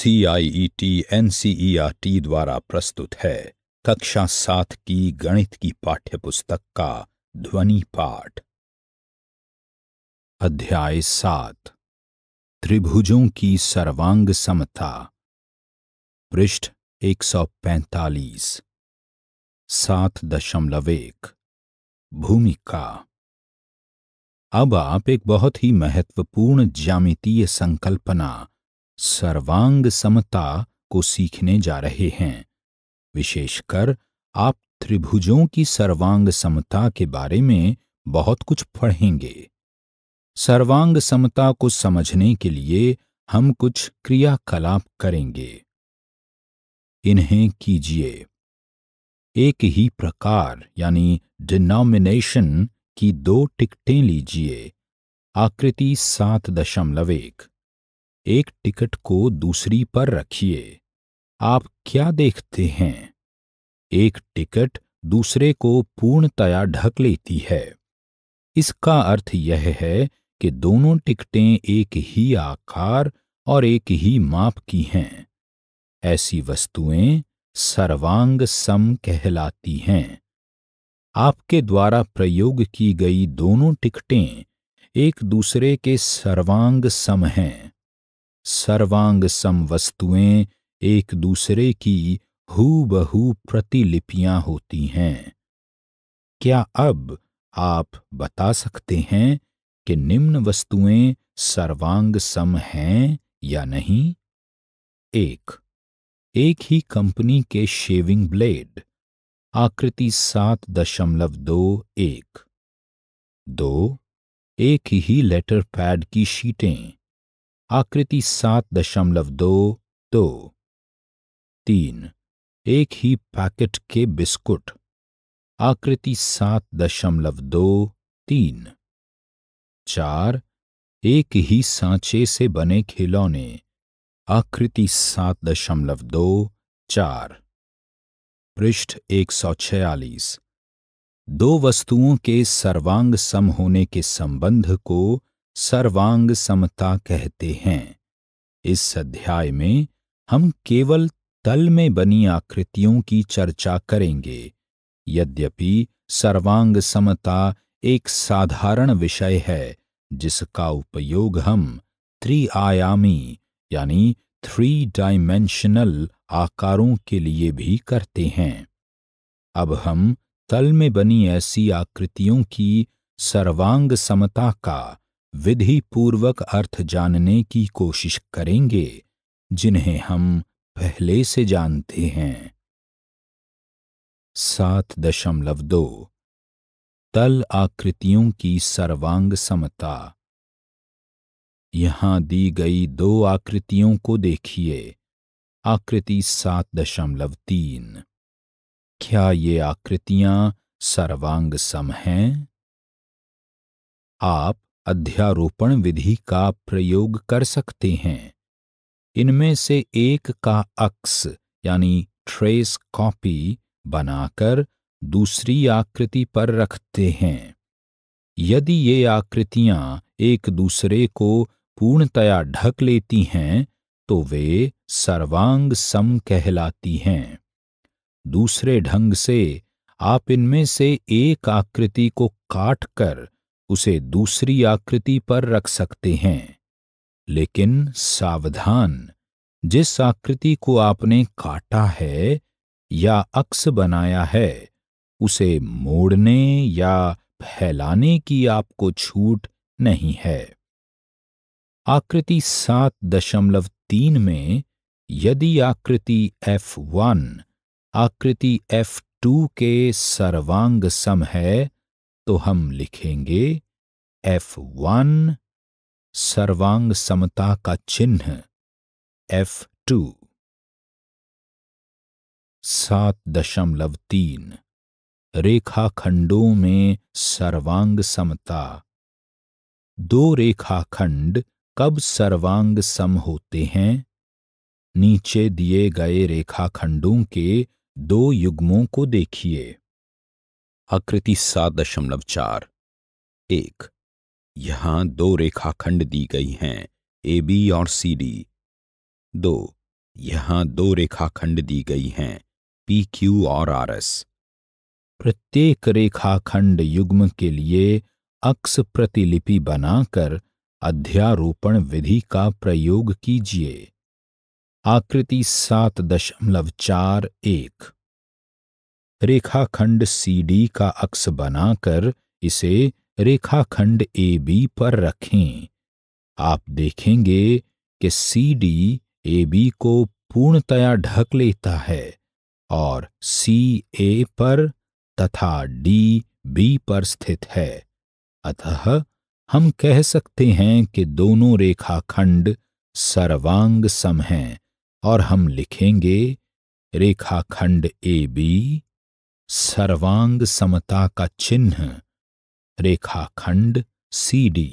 CIET NCERT e e द्वारा प्रस्तुत है कक्षा सात की गणित की पाठ्य पुस्तक का ध्वनि पाठ अध्याय सात त्रिभुजों की सर्वांग समता पृष्ठ 145 सात दशमलव एक भूमिका अब आप एक बहुत ही महत्वपूर्ण ज्यामितीय संकल्पना सर्वांग समता को सीखने जा रहे हैं विशेषकर आप त्रिभुजों की सर्वांग समता के बारे में बहुत कुछ पढ़ेंगे सर्वांग समता को समझने के लिए हम कुछ क्रियाकलाप करेंगे इन्हें कीजिए एक ही प्रकार यानी डिनोमिनेशन की दो टिकटें लीजिए आकृति सात दशमलव एक एक टिकट को दूसरी पर रखिए आप क्या देखते हैं एक टिकट दूसरे को पूर्णतया ढक लेती है इसका अर्थ यह है कि दोनों टिकटें एक ही आकार और एक ही माप की हैं ऐसी वस्तुएं सर्वांग सम कहलाती हैं आपके द्वारा प्रयोग की गई दोनों टिकटें एक दूसरे के सर्वांग सम हैं सर्वांग सम वस्तुएं एक दूसरे की हूबहू प्रतिलिपियां होती हैं क्या अब आप बता सकते हैं कि निम्न वस्तुएं सर्वांग सम हैं या नहीं एक एक ही कंपनी के शेविंग ब्लेड आकृति सात दशमलव दो एक दो एक ही लेटर पैड की शीटें आकृति सात दशमलव दो दो तीन एक ही पैकेट के बिस्कुट आकृति सात दशमलव दो तीन चार एक ही सांचे से बने खिलौने आकृति सात दशमलव दो चार पृष्ठ एक सौ छियालीस दो वस्तुओं के सर्वांग सम होने के संबंध को सर्वांग समता कहते हैं इस अध्याय में हम केवल तल में बनी आकृतियों की चर्चा करेंगे यद्यपि सर्वांग समता एक साधारण विषय है जिसका उपयोग हम त्रिआयामी यानी थ्री डायमेंशनल आकारों के लिए भी करते हैं अब हम तल में बनी ऐसी आकृतियों की सर्वांग समता का विधि पूर्वक अर्थ जानने की कोशिश करेंगे जिन्हें हम पहले से जानते हैं सात दशमलव दो तल आकृतियों की सर्वांग समता यहां दी गई दो आकृतियों को देखिए आकृति सात दशमलव तीन क्या ये आकृतियां सर्वांग सम हैं आप अध्यारोपण विधि का प्रयोग कर सकते हैं इनमें से एक का अक्स यानी ट्रेस कॉपी बनाकर दूसरी आकृति पर रखते हैं यदि ये आकृतियां एक दूसरे को पूर्णतया ढक लेती हैं तो वे सर्वांग सम कहलाती हैं दूसरे ढंग से आप इनमें से एक आकृति को काटकर उसे दूसरी आकृति पर रख सकते हैं लेकिन सावधान जिस आकृति को आपने काटा है या अक्स बनाया है उसे मोड़ने या फैलाने की आपको छूट नहीं है आकृति सात दशमलव तीन में यदि आकृति F1 आकृति F2 के सर्वांग सम है तो हम लिखेंगे एफ वन सर्वांग समता का चिन्ह एफ टू सात दशमलव तीन रेखाखंडों में सर्वांग समता दो रेखाखंड कब सर्वांग सम होते हैं नीचे दिए गए रेखाखंडों के दो युग्मों को देखिए आकृति सात दशमलव चार एक यहाँ दो रेखाखंड दी गई हैं ए बी और सी डी दो यहाँ दो रेखाखंड दी गई हैं पी क्यू और आर एस प्रत्येक रेखाखंड युग्म के लिए अक्स प्रतिलिपि बनाकर अध्यारोपण विधि का प्रयोग कीजिए आकृति सात दशमलव चार एक रेखाखंड CD का अक्स बनाकर इसे रेखाखंड AB पर रखें आप देखेंगे कि CD AB को पूर्णतया ढक लेता है और सी ए पर तथा डी बी पर स्थित है अतः हम कह सकते हैं कि दोनों रेखाखंड सर्वांग सम हैं और हम लिखेंगे रेखाखंड ए बी सर्वांग समता का चिन्ह रेखाखंड सी डी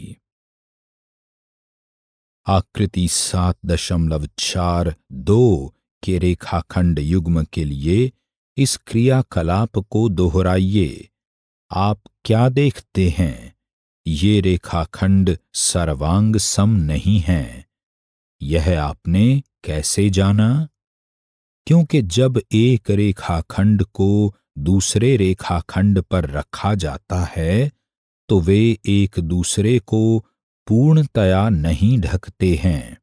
आकृति सात दशमलव चार दो के रेखाखंड युग्म के लिए इस क्रियाकलाप को दोहराइए आप क्या देखते हैं ये रेखाखंड सर्वांग सम नहीं है यह आपने कैसे जाना क्योंकि जब एक रेखाखंड को दूसरे रेखाखंड पर रखा जाता है तो वे एक दूसरे को पूर्णतया नहीं ढकते हैं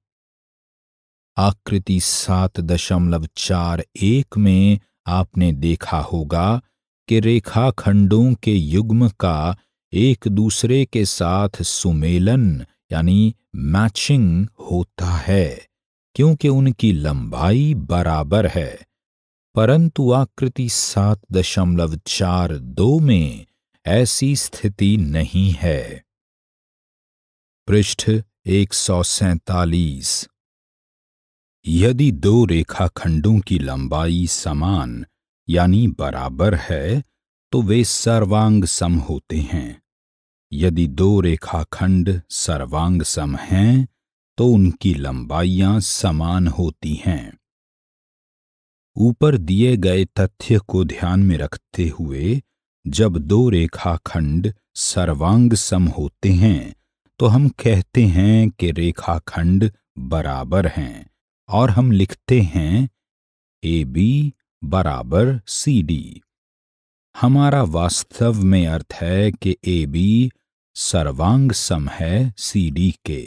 आकृति सात दशमलव चार एक में आपने देखा होगा कि रेखाखंडों के युग्म का एक दूसरे के साथ सुमेलन यानी मैचिंग होता है क्योंकि उनकी लंबाई बराबर है परंतु आकृति सात दशमलव चार दो में ऐसी स्थिति नहीं है पृष्ठ एक सौ सैतालीस यदि दो रेखाखंडों की लंबाई समान यानी बराबर है तो वे सर्वांग सम होते हैं यदि दो रेखाखंड सर्वांग सम हैं तो उनकी लंबाइयां समान होती हैं ऊपर दिए गए तथ्य को ध्यान में रखते हुए जब दो रेखाखंड सर्वांग सम होते हैं तो हम कहते हैं कि रेखाखंड बराबर हैं और हम लिखते हैं ए बी बराबर सी डी हमारा वास्तव में अर्थ है कि ए बी सर्वांग सम है सी डी के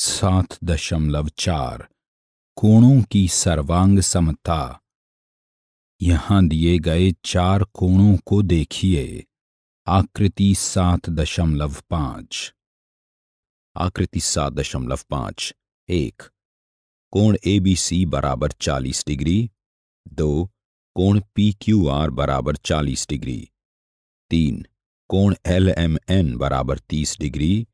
सात दशमलव चार कोणों की सर्वांग समता यहाँ दिए गए चार कोणों को देखिए आकृति सात दशमलव पांच आकृति सात दशमलव पांच एक कोण ए बी सी बराबर चालीस डिग्री दो कोण पी क्यू आर बराबर चालीस डिग्री तीन कोण एल एम एन बराबर तीस डिग्री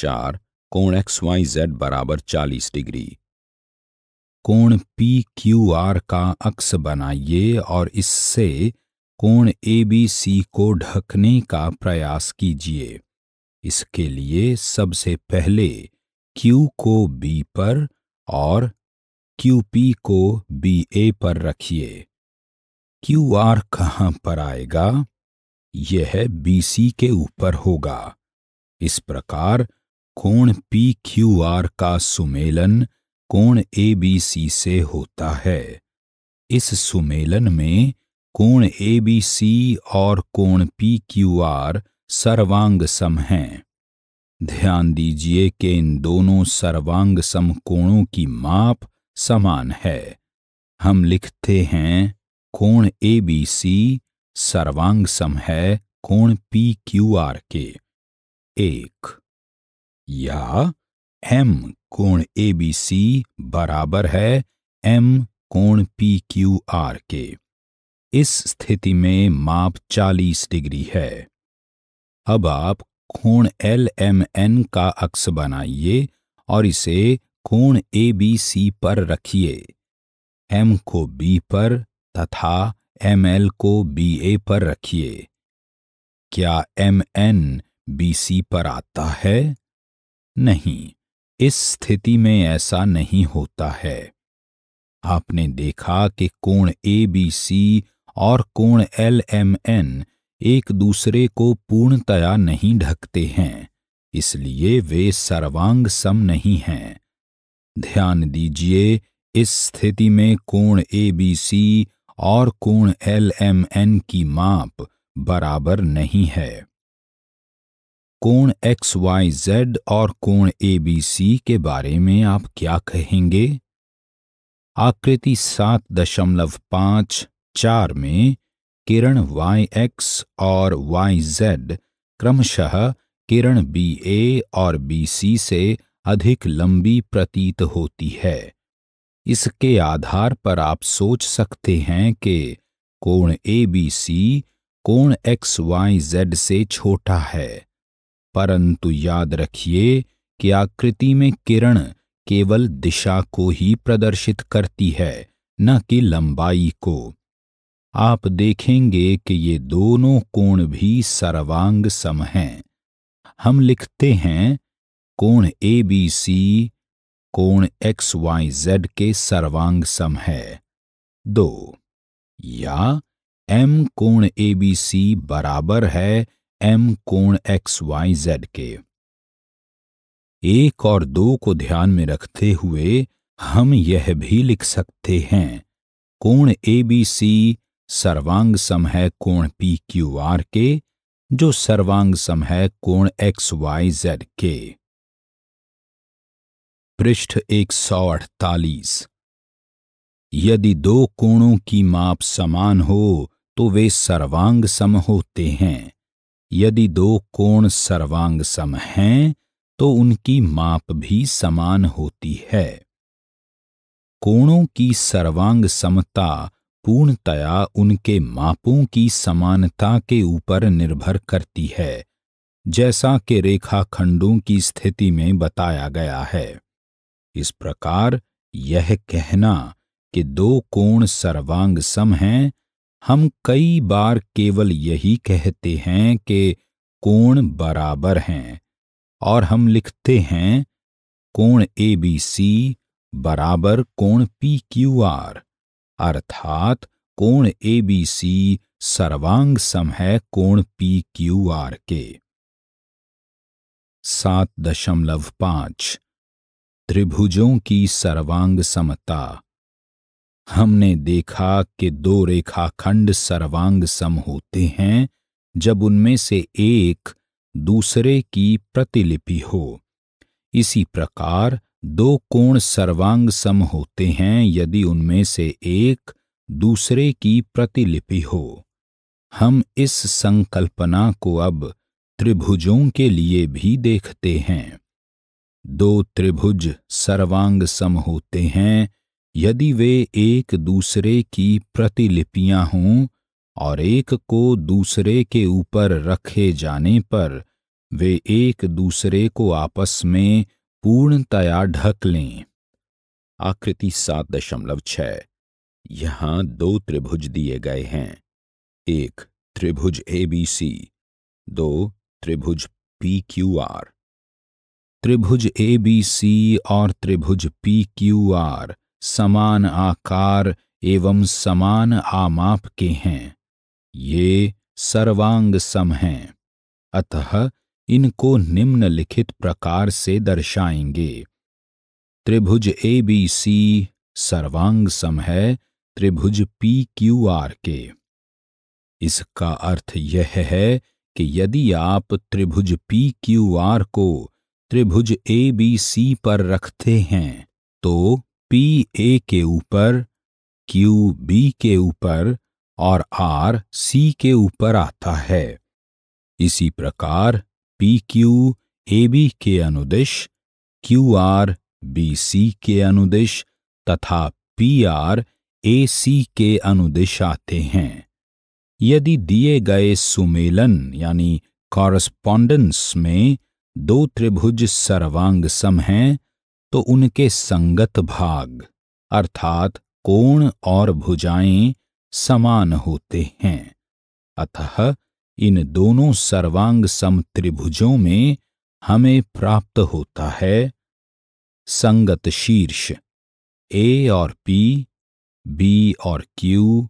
चार कोण एक्स वाई जेड बराबर चालीस डिग्री कोण पी क्यू आर का अक्स बनाइए और इससे कोण ए बी सी को ढकने का प्रयास कीजिए इसके लिए सबसे पहले Q को B पर और क्यू पी को बी ए पर रखिए क्यू आर कहाँ पर आएगा यह बी सी के ऊपर होगा इस प्रकार कोण पी क्यू आर का सुमेलन कोण ए बी सी से होता है इस सुमेलन में कोण ए बी सी और कोण पी क्यू आर सर्वांग सम हैं ध्यान दीजिए कि इन दोनों सर्वांग सम कोणों की माप समान है हम लिखते हैं कोण ए बी सी सर्वांग सम है कोण पी क्यू आर के एक या एम कोण ए बी सी बराबर है एम कोण पी क्यू आर के इस स्थिति में माप 40 डिग्री है अब आप कोण एल एम एन का अक्स बनाइए और इसे कोण ए बी सी पर रखिए एम को बी पर तथा एम एल को बी ए पर रखिए क्या एम एन बी सी पर आता है नहीं इस स्थिति में ऐसा नहीं होता है आपने देखा कि कोण ए बी सी और कोण एल एम एन एक दूसरे को पूर्णतया नहीं ढकते हैं इसलिए वे सर्वांग सम नहीं हैं ध्यान दीजिए इस स्थिति में कोण ए बी सी और कोण एल एम एन की माप बराबर नहीं है कोण एक्स वाई जेड और कोण ए बी सी के बारे में आप क्या कहेंगे आकृति सात दशमलव पाँच चार में किरण वाई एक्स और वाई जेड क्रमशः किरण बी ए और बी सी से अधिक लंबी प्रतीत होती है इसके आधार पर आप सोच सकते हैं कि कोण ए बी सी कोण एक्स वाई जेड से छोटा है परंतु याद रखिए कि आकृति में किरण केवल दिशा को ही प्रदर्शित करती है न कि लंबाई को आप देखेंगे कि ये दोनों कोण भी सर्वांग सम हैं हम लिखते हैं कोण ए बी सी कोण एक्स वाई जेड के सर्वांग सम है दो या एम कोण ए बी सी बराबर है एम कोण एक्स वाई जेड के एक और दो को ध्यान में रखते हुए हम यह भी लिख सकते हैं कोण ए बी सी सर्वांग सम है कोण पी क्यू आर के जो सर्वांग सम है कोण एक्स वाई जेड के पृष्ठ एक सौ अड़तालीस यदि दो कोणों की माप समान हो तो वे सर्वांग सम होते हैं यदि दो कोण सर्वांग सम हैं तो उनकी माप भी समान होती है कोणों की सर्वांग समता पूर्णतया उनके मापों की समानता के ऊपर निर्भर करती है जैसा कि रेखाखंडों की स्थिति में बताया गया है इस प्रकार यह कहना कि दो कोण सर्वांग सम हैं हम कई बार केवल यही कहते हैं कि कोण बराबर हैं और हम लिखते हैं कोण ए बी सी बराबर कोण पी क्यू आर अर्थात कोण ए बी सी सर्वांग सम है कोण पी क्यू आर के सात दशमलव पांच त्रिभुजों की सर्वांग समता हमने देखा कि दो रेखाखंड सर्वांग सम होते हैं जब उनमें से एक दूसरे की प्रतिलिपि हो इसी प्रकार दो कोण सर्वांग सम होते हैं यदि उनमें से एक दूसरे की प्रतिलिपि हो हम इस संकल्पना को अब त्रिभुजों के लिए भी देखते हैं दो त्रिभुज सर्वांग सम होते हैं यदि वे एक दूसरे की प्रतिलिपियां हों और एक को दूसरे के ऊपर रखे जाने पर वे एक दूसरे को आपस में पूर्णतया ढक लें आकृति सात दशमलव छ यहां दो त्रिभुज दिए गए हैं एक त्रिभुज एबीसी दो त्रिभुज पी क्यू आर त्रिभुज एबीसी और त्रिभुज पी क्यू आर समान आकार एवं समान आमाप के हैं ये सर्वांग सम हैं अतः इनको निम्नलिखित प्रकार से दर्शाएंगे त्रिभुज ए बी सी सर्वांग सम है त्रिभुज पी क्यू आर के इसका अर्थ यह है कि यदि आप त्रिभुज पी क्यू आर को त्रिभुज ए बी सी पर रखते हैं तो पी ए के ऊपर क्यू बी के ऊपर और आर सी के ऊपर आता है इसी प्रकार पी क्यू ए बी के अनुदिश क्यू आर बी सी के अनुदिश तथा पी आर ए सी के अनुदिश आते हैं यदि दिए गए सुमेलन यानी कॉरस्पॉन्डेंस में दो त्रिभुज सर्वांग सम हैं तो उनके संगत भाग अर्थात कोण और भुजाएं समान होते हैं अतः इन दोनों सर्वांग समत्रिभुजों में हमें प्राप्त होता है संगत शीर्ष ए और पी बी और क्यू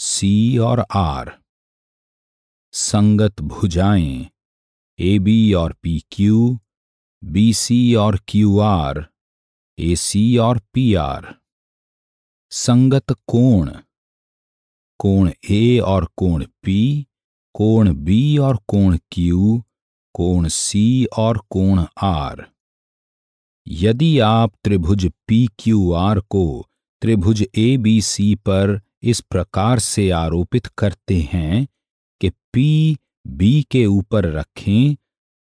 सी और आर संगत भुजाएं ए बी और पी क्यू बी सी और क्यू आर एसी और पीआर संगत कोण कोण ए और कोण पी कोण बी और कोण क्यू कोण सी और कोण आर यदि आप त्रिभुज पी क्यू आर को त्रिभुज ए बी सी पर इस प्रकार से आरोपित करते हैं कि पी बी के ऊपर रखें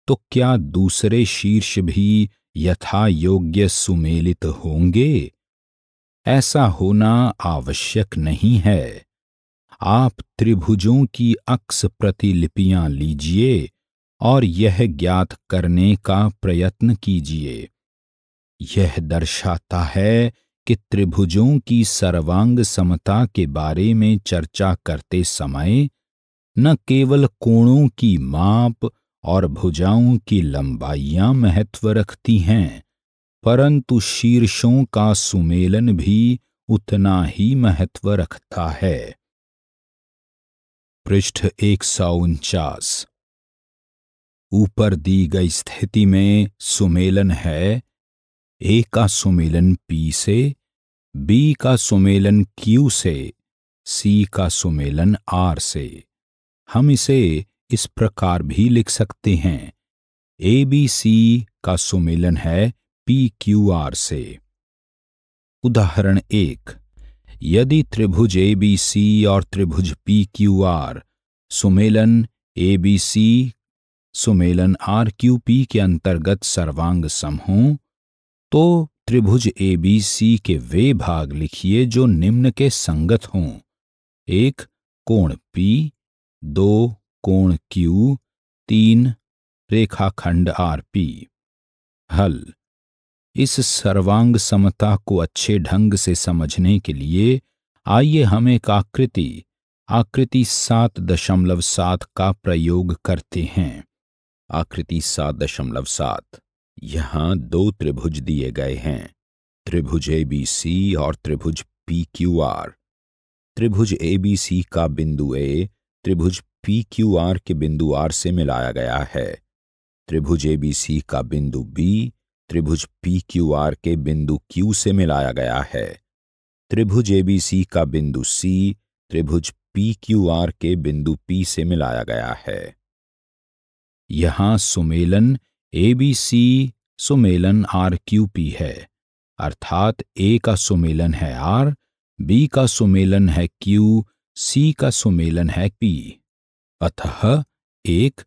तो क्या दूसरे शीर्ष भी यथा योग्य सुमेलित होंगे ऐसा होना आवश्यक नहीं है आप त्रिभुजों की अक्स प्रतिलिपियां लीजिए और यह ज्ञात करने का प्रयत्न कीजिए यह दर्शाता है कि त्रिभुजों की सर्वांग समता के बारे में चर्चा करते समय न केवल कोणों की माप और भुजाओं की लंबाइयां महत्व रखती हैं परंतु शीर्षों का सुमेलन भी उतना ही महत्व रखता है पृष्ठ एक सौ उनचास ऊपर दी गई स्थिति में सुमेलन है ए का सुमेलन पी से बी का सुमेलन क्यू से सी का सुमेलन आर से हम इसे इस प्रकार भी लिख सकते हैं ए बी सी का सुमेलन है पी क्यू आर से उदाहरण एक यदि त्रिभुज ए बी सी और त्रिभुज पी क्यू आर सुमेलन ए बी सी सुमेलन आर क्यू पी के अंतर्गत सर्वांग सम हों तो त्रिभुज ए बी सी के वे भाग लिखिए जो निम्न के संगत हों एक कोण पी दो कोण क्यू तीन रेखाखंड आर पी हल इस सर्वांग समता को अच्छे ढंग से समझने के लिए आइए हम एक आकृति आकृति सात दशमलव सात का प्रयोग करते हैं आकृति सात दशमलव सात यहाँ दो त्रिभुज दिए गए हैं त्रिभुज ए बी सी और त्रिभुज पी क्यू आर त्रिभुज ए बी सी का बिंदु ए त्रिभुज पी क्यू आर के बिंदु आर से मिलाया गया है त्रिभुज एबीसी का बिंदु बी त्रिभुज पी क्यू आर के बिंदु क्यू से मिलाया गया है त्रिभुज एबीसी का बिंदु सी त्रिभुज पी क्यू आर के बिंदु पी से मिलाया गया है यहां सुमेलन एबीसी सुमेलन आर क्यू पी है अर्थात ए का सुमेलन है आर बी का सुमेलन है क्यू सी का सुमेलन है पी अतः एक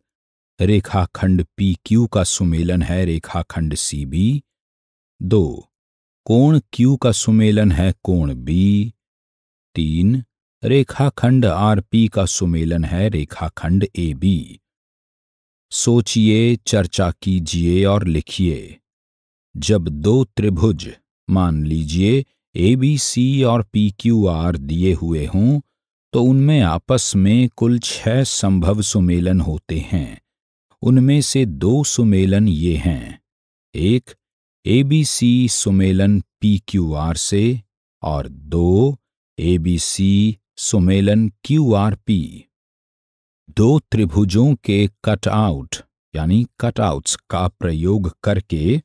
रेखाखंड पी क्यू का सुमेलन है रेखाखंड सी बी दो कोण क्यू का सुमेलन है कोण बी तीन रेखाखंड आर पी का सुमेलन है रेखाखंड ए बी सोचिए चर्चा कीजिए और लिखिए जब दो त्रिभुज मान लीजिए ए बी सी और पी क्यू आर दिए हुए हों तो उनमें आपस में कुल छह संभव सुमेलन होते हैं उनमें से दो सुमेलन ये हैं एक एबीसी सुमेलन पी क्यू आर से और दो एबीसी सुमेलन क्यू आर पी दो त्रिभुजों के कटआउट यानी कटआउट्स का प्रयोग करके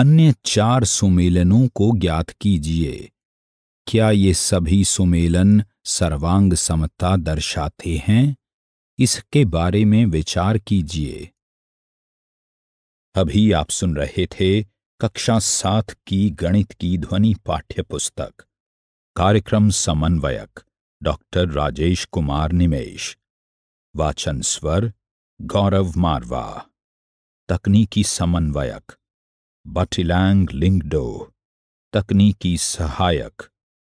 अन्य चार सुमेलनों को ज्ञात कीजिए क्या ये सभी सुमेलन सर्वांग समता दर्शाते हैं इसके बारे में विचार कीजिए अभी आप सुन रहे थे कक्षा सात की गणित की ध्वनि पाठ्य पुस्तक कार्यक्रम समन्वयक डॉक्टर राजेश कुमार निमेश वाचन स्वर गौरव मारवा तकनीकी समन्वयक बटिलैंग लिंगडो तकनीकी सहायक